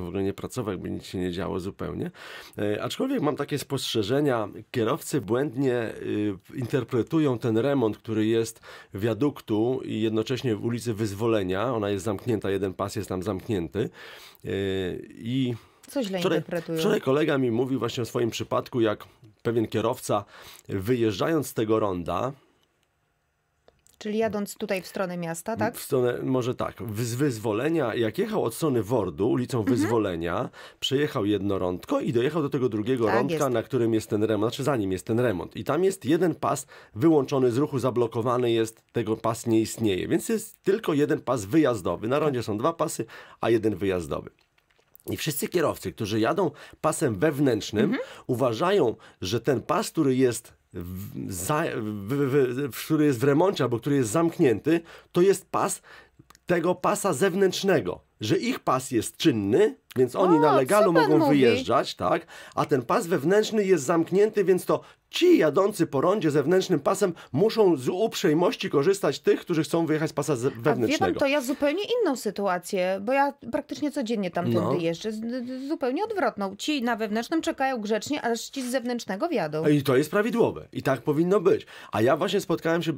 w ogóle nie pracować, jakby nic się nie działo zupełnie. E, aczkolwiek mam takie spostrzeżenia, kierowcy błędnie y, interpretują ten remont, który jest w wiaduktu i jednocześnie w ulicy Wyzwolenia, ona jest zamknięta, jeden pas jest tam zamknięty e, i co źle wczoraj, interpretują. Wczoraj kolega mi mówił właśnie o swoim przypadku, jak pewien kierowca wyjeżdżając z tego ronda, Czyli jadąc tutaj w stronę miasta, tak? W stronę, może tak, z Wyzwolenia, jak jechał od strony Wordu, ulicą mhm. Wyzwolenia, przejechał jedno rądko i dojechał do tego drugiego tak, rądka, jest. na którym jest ten remont, znaczy zanim jest ten remont. I tam jest jeden pas wyłączony z ruchu, zablokowany jest, tego pas nie istnieje. Więc jest tylko jeden pas wyjazdowy. Na rondzie tak. są dwa pasy, a jeden wyjazdowy. I wszyscy kierowcy, którzy jadą pasem wewnętrznym, mhm. uważają, że ten pas, który jest w, w, w, który jest w remoncie albo który jest zamknięty, to jest pas tego pasa zewnętrznego że ich pas jest czynny, więc oni o, na legalu mogą mówi? wyjeżdżać, tak? A ten pas wewnętrzny jest zamknięty, więc to ci jadący po rondzie zewnętrznym pasem muszą z uprzejmości korzystać tych, którzy chcą wyjechać z pasa wewnętrznego. A wie pan, to ja zupełnie inną sytuację, bo ja praktycznie codziennie tam no. jeżdżę, zupełnie odwrotną. Ci na wewnętrznym czekają grzecznie, aż ci z zewnętrznego wjadą. I to jest prawidłowe. I tak powinno być. A ja właśnie spotkałem się,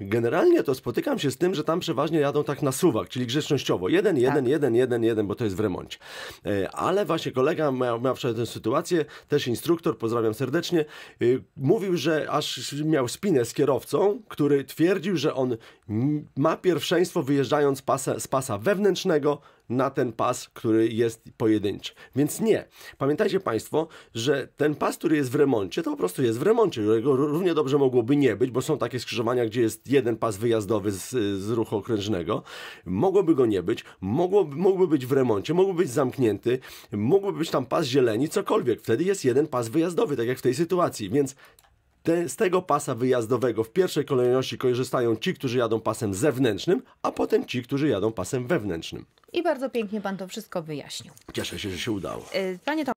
generalnie to spotykam się z tym, że tam przeważnie jadą tak na suwak, czyli grzecznościowo. Jeden, jeden, jeden, jeden, jeden, jeden, bo to jest w remoncie. E, ale właśnie kolega miał, miał wczoraj tę sytuację, też instruktor, pozdrawiam serdecznie, e, mówił, że aż miał spinę z kierowcą, który twierdził, że on ma pierwszeństwo wyjeżdżając pasa, z pasa wewnętrznego na ten pas, który jest pojedynczy. Więc nie. Pamiętajcie Państwo, że ten pas, który jest w remoncie, to po prostu jest w remoncie, równie dobrze mogłoby nie być, bo są takie skrzyżowania, gdzie jest jeden pas wyjazdowy z, z ruchu okrężnego. Mogłoby go nie być, mogłoby, mógłby być w remoncie, mógłby być zamknięty, mógłby być tam pas zieleni, cokolwiek. Wtedy jest jeden pas wyjazdowy, tak jak w tej sytuacji. Więc te, z tego pasa wyjazdowego w pierwszej kolejności korzystają ci, którzy jadą pasem zewnętrznym, a potem ci, którzy jadą pasem wewnętrznym. I bardzo pięknie Pan to wszystko wyjaśnił. Cieszę się, że się udało. Y, panie